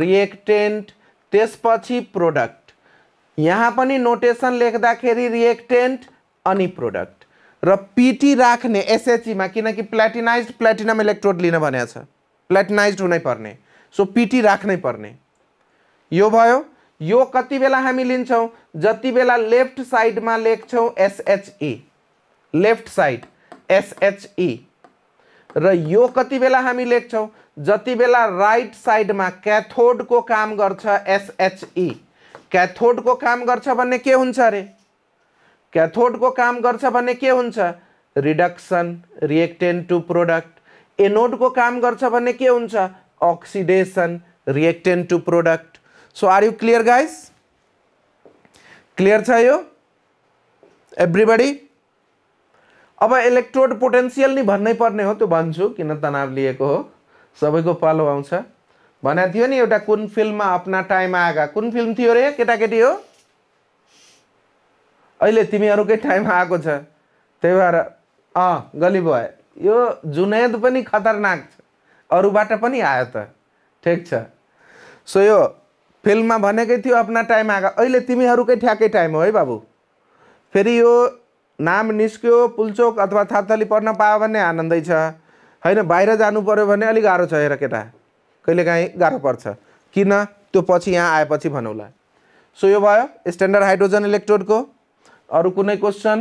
रिएक्टेन्ट त्यसपछि प्रोडक्ट यहाँ पनि नोटेसन लेख्दाखेरि रिएक्टेन्ट अनि प्रोडक्ट र पिटी राख्ने एसएचईमा किनकि प्लेटिनाइज प्लेटिनम इलेक्ट्रोड लिन भनेको छ प्लेटिनाइज हुनै पर्ने सो पिटी राख्नै पर्ने यो भयो यो कति बेला हामी लिन्छौँ जति बेला लेफ्ट साइडमा लेख्छौँ एसएचई लेफ्ट साइड एसएचई र यो कति बेला हामी लेख्छौँ जति बेला राइट साइडमा क्याथोडको काम गर्छ एसएचई क्याथोडको e। काम गर्छ भन्ने के हुन्छ अरे क्याथोडको काम गर्छ भने के हुन्छ रिडक्सन रिएक्टेन्ट टु प्रोडक्ट एनोडको काम गर्छ भने के हुन्छ oxidation reactant to product so are you clear guys clear छ यो एभ्रिबडी अब इलेक्ट्रोड पोटेन्सियल नि भन्नै पर्ने हो त्यो भन्छु किन तनाव लिएको हो सबैको पालो आउँछ भनेको थियो नि एउटा कुन फिल्ममा अपना टाइम आएका कुन फिल्म थियो रे केटाकेटी हो अहिले तिमीहरूकै टाइम आएको छ त्यही भएर अँ गली भयो यो जुनेद पनि खतरनाक छ अरूबाट पनि आयो त ठिक छ सो यो फिल्ममा भनेकै थियो आफ्ना टाइम आएको अहिले तिमीहरूकै ठ्याकै टाइम हो है बाबु फेरि यो नाम निस्क्यो पुलचोक अथवा थातली पर्न पायो भने आनन्दै छ होइन बाहिर जानु पऱ्यो भने अलिक गाह्रो छ हेर केटा कहिलेकाहीँ गाह्रो पर्छ किन त्यो पछि यहाँ आएपछि भनौँला सो यो भयो स्ट्यान्डर्ड हाइड्रोजन इलेक्ट्रोडको अरू कुनै क्वेसन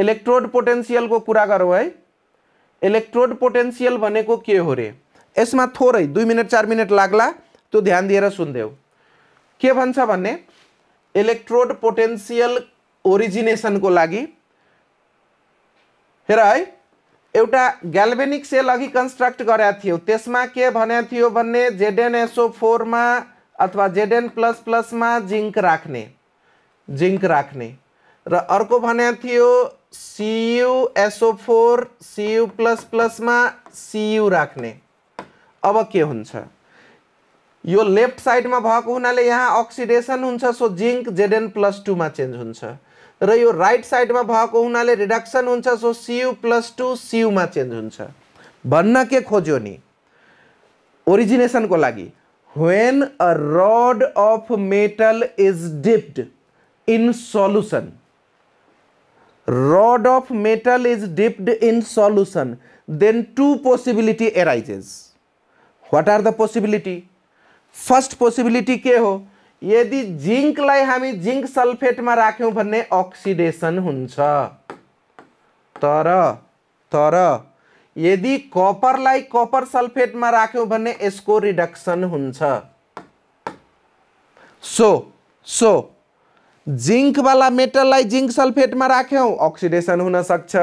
इलेक्ट्रोड पोटेन्सियलको कुरा गरौँ है इलेक्ट्रोड पोटेन्सियल भनेको के हो रे यसमा थोरै दुई मिनट चार मिनट लाग्ला त्यो ध्यान दिएर सुनिदेऊ के भन्छ भने इलेक्ट्रोड पोटेन्सियल ओरिजिनेसनको लागि हेर है एउटा ग्याल्बेनिक सेल अघि कन्स्ट्रक्ट गरेका थियो त्यसमा के भनेको थियो भने जेडेन एसओ फोरमा अथवा जेडेन प्लस प्लसमा जिङ्क राख्ने जिङ्क राख्ने र अर्को भने थियो सियुएसओ फोर सियु प्लस प्लसमा सियु राख्ने अब के हुन्छ यो लेफ्ट साइडमा भएको हुनाले यहाँ अक्सिडेसन हुन्छ सो जिङ्क जेडेन प्लस टूमा चेन्ज हुन्छ र यो राइट साइडमा भएको हुनाले रिडक्सन हुन्छ सो सियु प्लस टू सियुमा चेन्ज हुन्छ भन्न के खोज्यो नि ओरिजिनेसनको लागि when a rod of metal is dipped in solution rod of metal is dipped in solution, then two possibility arises. What are the possibility? First possibility के हो यदि जिङ्कलाई हामी जिङ्क सल्फेटमा राख्यौँ भने अक्सिडेसन हुन्छ तर तर यदि कपरलाई कपर सल्फेटमा राख्यौँ भने यसको रिडक्सन हुन्छ सो सो जिङ्कवाला मेटललाई जिङ्क सल्फेटमा राख्यौँ अक्सिडेसन हुनसक्छ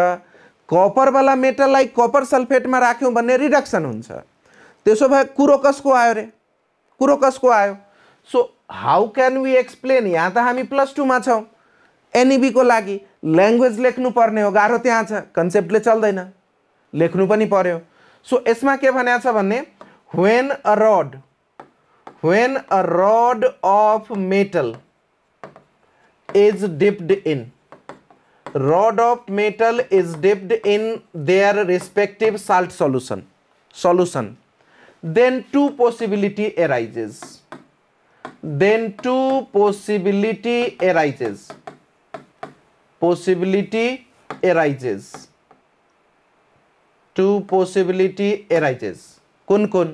कपरवाला मेटललाई कपर सल्फेटमा राख्यौँ भने रिडक्सन हुन्छ त्यसो भए कुरो कसको आयो रे कुरो कसको आयो so how can we explain यहाँ त हामी प्लस टूमा छौँ एनइबीको लागि ल्याङ्ग्वेज लेख्नुपर्ने हो गाह्रो त्यहाँ छ कन्सेप्टले चल्दैन लेख्नु पनि पर्यो सो यसमा के भनेको छ भने when a rod when a rod of metal is dipped in rod of metal is dipped in their respective salt solution solution then two possibility arises then two possibility arises possibility arises two possibility arises कुन कुन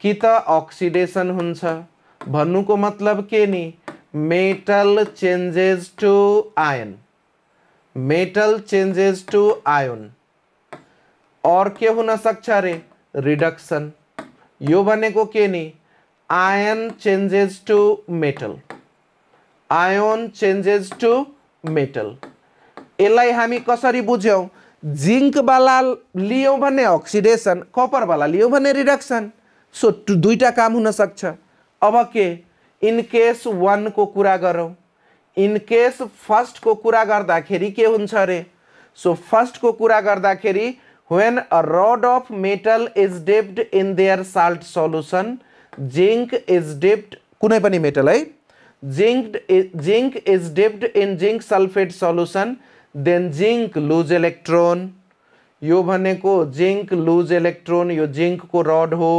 कि त oxidation हुन्छ भन्नुको मतलब के नि metal changes to iron metal changes to iron और के होना सकता रे रिडक्शन यो बने को के नहीं ion changes to metal ion changes to metal यसलाई हामी कसरी बुझ्यौँ जिङ्कवाला लियौँ भने अक्सिडेसन कपरवाला लियौँ भने रिडक्सन सो दुईवटा काम हुनसक्छ अब के इन इनकेस वानको कुरा गरौँ इनकेस फर्स्टको कुरा गर्दाखेरि के हुन्छ अरे सो फर्स्टको कुरा गर्दाखेरि when a rod of metal is dipped in their salt solution zinc is dipped कुनै पनि मेटल है zinc zinc is dipped in zinc sulphate solution then zinc lose electron यो भनेको जिङ्क लुज इलेक्ट्रोन यो जिङ्कको rod हो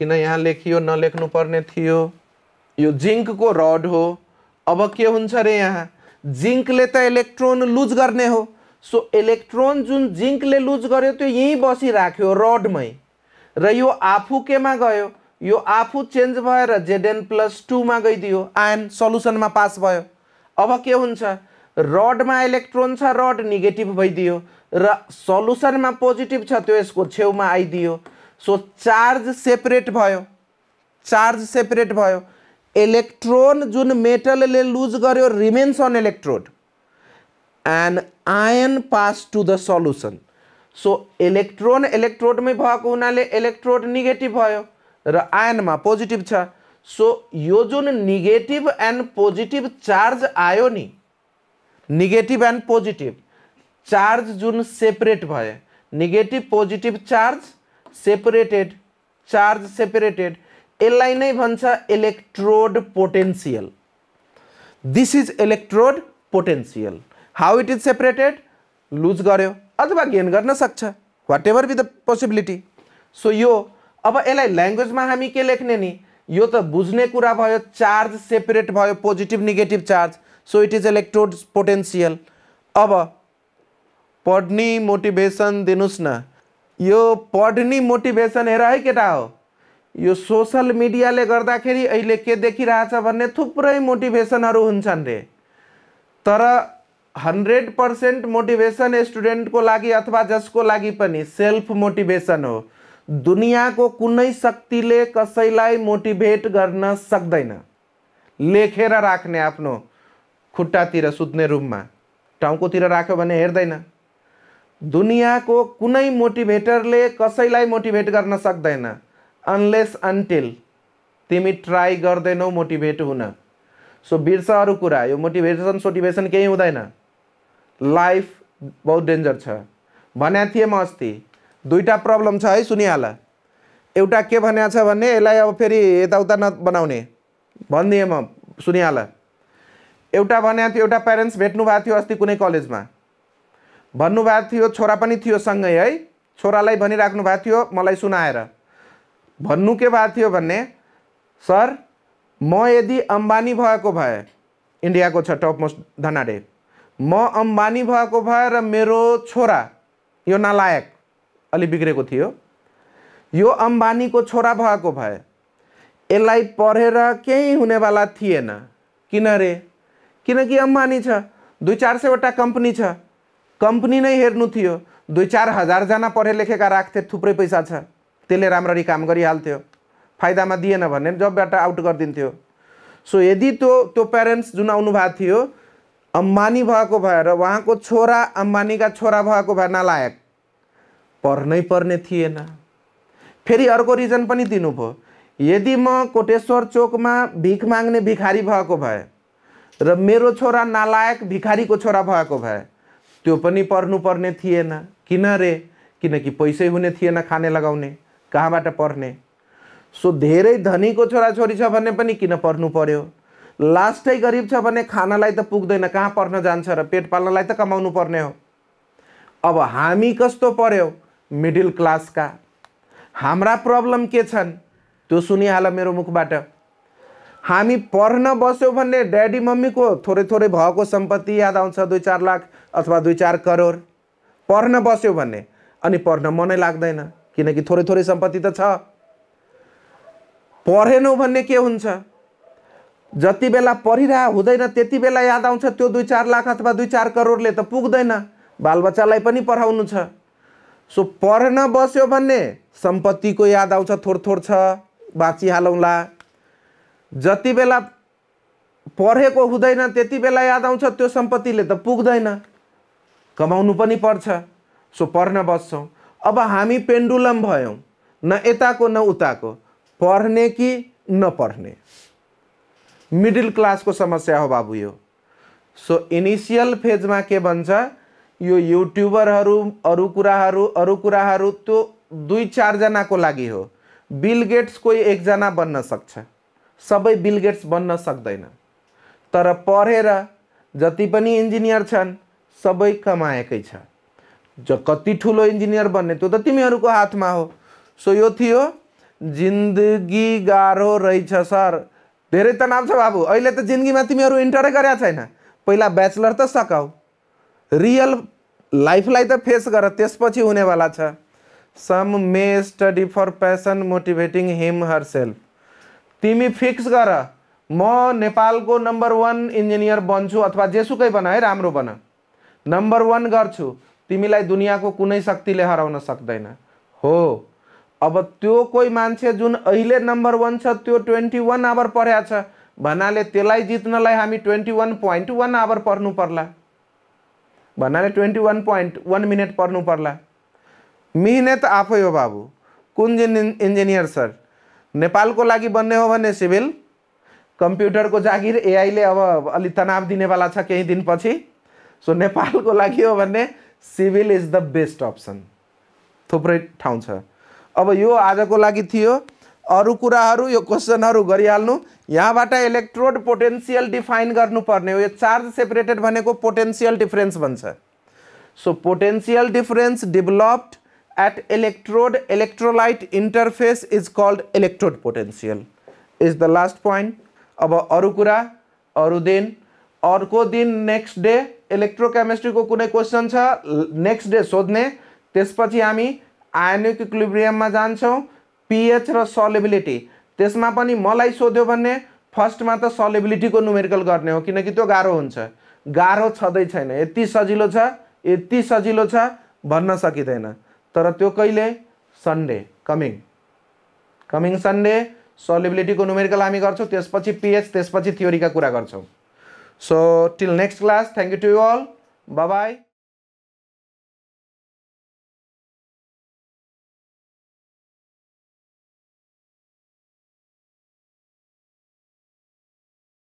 किन यहाँ लेखियो पर्ने थियो यो जिङ्कको रड हो अब के हुन्छ अरे यहाँ जिङ्कले त इलेक्ट्रोन लुज गर्ने हो सो इलेक्ट्रोन जुन जिङ्कले लुज गर्यो त्यो यहीँ बसिराख्यो रडमै र यो आफू केमा गयो यो आफू चेन्ज भएर जेडेन प्लस टूमा गइदियो आयन सल्युसनमा पास भयो अब के हुन्छ रडमा इलेक्ट्रोन छ रड नेगेटिभ भइदियो र सल्युसनमा पोजिटिभ छ त्यो यसको छेउमा आइदियो सो चार्ज सेपरेट भयो चार्ज सेपरेट भयो इलेक्ट्रोन जो मेटल ले लूज गयो remains on electrode and ion pass to the solution so electron electrode में भाग इलेक्ट्रोड निगेटिव भो रन में पोजिटिव छ सो यो जो निगेटिव एंड पोजिटिव चार्ज आयो नि निगेटिव एंड पोजिटिव चार्ज जो सेपरेट भयो positive charge separated charge separated यसलाई नै भन्छ electrode potential this is electrode potential how it is separated lose गर्यो अथवा गेन गर्न सक्छ whatever be the possibility so यो अब यसलाई ल्याङ्ग्वेजमा हामी के लेख्ने नि यो त बुझ्ने कुरा भयो चार्ज सेपरेट भयो positive negative charge so it is electrode potential अब पढ्ने मोटिभेसन दिनुहोस् न यो पढ्ने मोटिभेसन हेर है केटा हो यो सोसल मिडियाले गर्दाखेरि अहिले के देखिरहेछ भन्ने थुप्रै मोटिभेसनहरू हुन्छन् रे तर हन्ड्रेड पर्सेन्ट मोटिभेसन स्टुडेन्टको लागि अथवा जसको लागि पनि सेल्फ मोटिभेसन हो दुनियाँको कुनै शक्तिले कसैलाई मोटिभेट गर्न सक्दैन लेखेर राख्ने आफ्नो खुट्टातिर सुत्ने रुममा टाउकोतिर राख्यो भने हेर्दैन दुनियाँको कुनै मोटिभेटरले कसैलाई मोटिभेट गर्न सक्दैन अनलेस अन्टिल तिमी ट्राई गर्दैनौ मोटिभेट हुन सो बिर्स अरू कुरा यो मोटिभेसन सोटिभेसन केही हुँदैन लाइफ बहुत डेन्जर छ भन्या थिएँ म अस्ति दुईवटा प्रब्लम छ है सुनिहाल एउटा के भनेको छ भने यसलाई अब फेरि यताउता नबनाउने भनिदिएँ म सुनिहाल एउटा भनेको थियो एउटा प्यारेन्ट्स भेट्नु भएको थियो अस्ति कुनै कलेजमा भन्नुभएको थियो छोरा पनि थियो सँगै है छोरालाई भनिराख्नु भएको थियो मलाई सुनाएर भन्नु के भएको थियो भने सर म यदि अम्बानी भएको भए इन्डियाको छ टप मोस्ट धनाडे म अम्बानी भएको भए र मेरो छोरा यो नालायक अलि बिग्रेको थियो यो अम्बानीको छोरा भएको भए यसलाई पढेर केही हुनेवाला थिएन किन रे किनकि अम्बानी छ दुई चार सयवटा कम्पनी छ कम्पनी नै हेर्नु थियो दुई चार हजारजना पढे लेखेका राख्थे थुप्रै पैसा छ त्यसले राम्ररी काम गरिहाल्थ्यो फाइदामा दिएन भने जबबाट आउट गरिदिन्थ्यो सो यदि त्यो त्यो प्यारेन्ट्स जुन आउनुभएको थियो अम्बानी भएको भएर उहाँको छोरा अम्बानीका छोरा भएको भए नलायक पढ्नै पर्ने थिएन फेरि अर्को रिजन पनि दिनुभयो यदि म कोटेश्वर चोकमा भिख माग्ने भिखारी भएको भए र मेरो छोरा नालायक भिखारीको छोरा भएको भए त्यो पनि पर्नुपर्ने थिएन किन रे किनकि पैसै हुने थिएन खाने लगाउने कहाँबाट पढ्ने सो धेरै धनीको छोराछोरी छ भने पनि किन पढ्नु पर्यो लास्टै गरिब छ भने खानालाई त पुग्दैन कहाँ पढ्न जान्छ र पेट पाल्नलाई त कमाउनु पर्ने हो अब हामी कस्तो पर्यो मिडिल क्लासका हाम्रा प्रब्लम के छन् त्यो सुनिहाल मेरो मुखबाट हामी पढ्न बस्यौँ भने ड्याडी मम्मीको थोरै थोरै भएको सम्पत्ति याद आउँछ दुई चार लाख अथवा दुई चार करोड पढ्न बस्यो भने अनि पढ्न मनै लाग्दैन किनकि थोरै थोरै सम्पत्ति त छ पढेनौ भन्ने के हुन्छ जति बेला पढिरह हुँदैन त्यति बेला याद आउँछ त्यो दुई चार लाख अथवा दुई चार करोडले त पुग्दैन बालबच्चालाई पनि पढाउनु छ सो पढ्न बस्यो भने सम्पत्तिको याद आउँछ थोर थोर छ बाँचिहालौँला जति बेला पढेको हुँदैन त्यति बेला याद आउँछ त्यो सम्पत्तिले त पुग्दैन कमाउनु पनि पर्छ सो पढ्न बस्छौँ अब हामी पेन्डुलम भयौँ न यताको न उताको पढ्ने कि नपढ्ने मिडिल क्लासको समस्या हो बाबु यो सो इनिसियल फेजमा के भन्छ यो युट्युबरहरू अरू कुराहरू अरू कुराहरू त्यो दुई चारजनाको लागि हो बिल गेट्स कोही एकजना बन्न सक्छ सबै बिल गेट्स बन्न सक्दैन तर पढेर जति पनि इन्जिनियर छन् सबै कमाएकै छ कति ठुलो इन्जिनियर बन्ने त्यो त तिमीहरूको हातमा हो सो यो थियो जिन्दगी गाह्रो रहेछ सर धेरै तनाव छ बाबु अहिले त जिन्दगीमा तिमीहरू इन्टरै गरेका छैन पहिला ब्याचलर त सकाऊ रियल लाइफलाई त फेस गर त्यसपछि हुनेवाला छ some may study for passion motivating him herself तिमी फिक्स गर म नेपालको नम्बर वान इन्जिनियर बन्छु अथवा जेसुकै बना है राम्रो बन नम्बर वान गर्छु तिमीलाई दुनियाँको कुनै शक्तिले हराउन सक्दैन हो अब त्यो कोही मान्छे जुन अहिले नम्बर वान छ त्यो ट्वेन्टी वान आवर पढ्या छ भन्नाले त्यसलाई जित्नलाई हामी twenty one point one hour पढ्नु पर्ला भन्नाले twenty one point one minute पढ्नु पर्ला मिहिनेत आफै हो बाबु कुन इन्जिनियर सर नेपालको लागि बन्ने हो भने सिभिल कम्प्युटरको जागिर एआईले अब अलि तनाव दिनेवाला छ केही दिनपछि सो नेपालको लागि हो भने civil is the best option थुप्रै ठाउँ छ अब यो आजको लागि थियो अरू कुराहरू यो क्वेसनहरू गरिहाल्नु यहाँबाट इलेक्ट्रोड पोटेन्सियल डिफाइन गर्नुपर्ने हो यो चार्ज सेपरेटेड भनेको पोटेन्सियल डिफरेन्स भन्छ so potential difference developed at electrode electrolyte interface is called electrode potential is the last point अब अरू कुरा अरू दिन अर्को दिन नेक्स्ट डे इलेक्ट्रोकेमिस्ट्रीको कुनै क्वेसन छ नेक्स्ट डे सोध्ने त्यसपछि हामी आयनिक इक्लिब्रियममा जान्छौँ पिएच र सलेबिलिटी त्यसमा पनि मलाई सोध्यो भने फर्स्टमा त सलेबिलिटीको नुमेरिकल गर्ने हो किनकि त्यो गाह्रो हुन्छ गाह्रो छँदै छैन यति सजिलो छ यति सजिलो छ भन्न सकिँदैन तर त्यो कहिले सन्डे कमिङ कमिङ सन्डे सलेबिलिटीको नुमेरिकल हामी गर्छौँ त्यसपछि पिएच त्यसपछि थ्योरीका कुरा गर्छौँ So till next class, thank you to you all. Bye-bye.